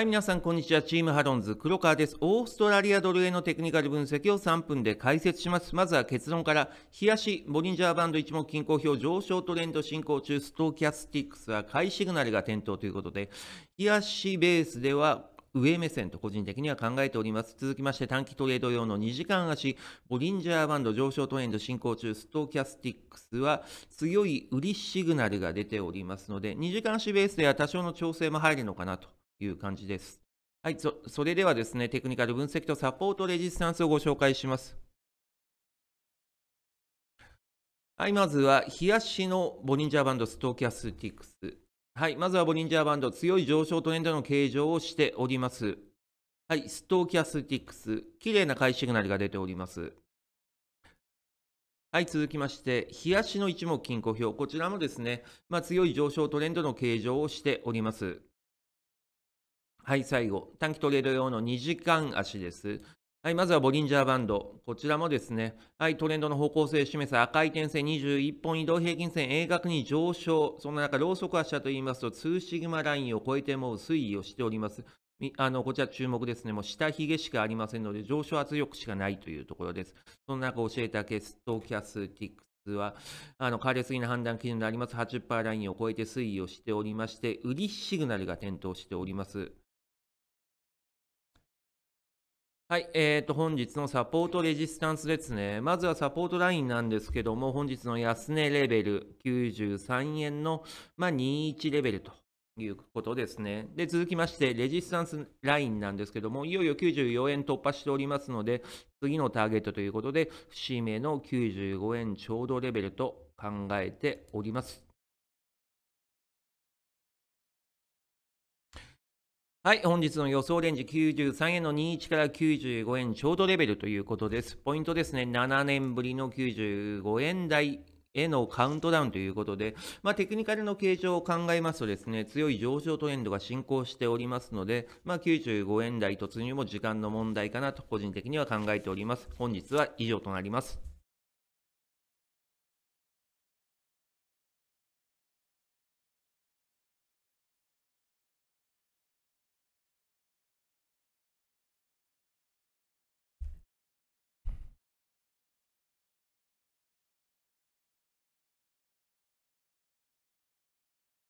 はい、皆さん、こんにちは。チームハロンズ、黒川です。オーストラリアドルへのテクニカル分析を3分で解説します。まずは結論から、冷やし、ボリンジャーバンド一目均衡表、上昇トレンド進行中、ストーキャスティックスは買いシグナルが点灯ということで、日足ベースでは、上目線と個人的には考えております。続きまして短期トレード用の2時間足、ボリンジャーバンド上昇トレンド進行中、ストーキャスティックスは強い売りシグナルが出ておりますので、2時間足ベースでは多少の調整も入るのかなという感じです。はい、そそれではですね、テクニカル分析とサポートレジスタンスをご紹介します。はい、まずは、冷やしのボリンジャーバンドストーキャスティックス。はい、まずはボリンジャーバンド、強い上昇トレンドの形状をしております。はい、ストーキャスティックス、綺麗な買いシグナルが出ております。はい、続きまして、冷やしの一目均衡表。こちらもですね、まあ、強い上昇トレンドの形状をしております。はい、最後、短期トレード用の2時間足です。はい、まずはボリンジャーバンド。こちらもですね、はい、トレンドの方向性を示す赤い点線21本移動平均線鋭角に上昇。そんな中、ローソク足といいますと、2シグマラインを超えてもう推移をしております。あのこちら注目ですね、もう下げしかありませんので、上昇圧力しかないというところです。その中、教えたけストキャスティックスは、あの、変わりすぎな判断基準であります80%ラインを超えて推移をしておりまして、売りシグナルが点灯しております。はい、えー、と本日のサポートレジスタンスですね。まずはサポートラインなんですけども、本日の安値レベル93円の、まあ、21レベルということですね。で、続きまして、レジスタンスラインなんですけども、いよいよ94円突破しておりますので、次のターゲットということで、節目の95円ちょうどレベルと考えております。はい、本日の予想レンジ93円の21から95円ちょうどレベルということです。ポイントですね、7年ぶりの95円台へのカウントダウンということで、まあ、テクニカルの形状を考えますとですね、強い上昇トレンドが進行しておりますので、まあ、95円台突入も時間の問題かなと個人的には考えております。本日は以上となります。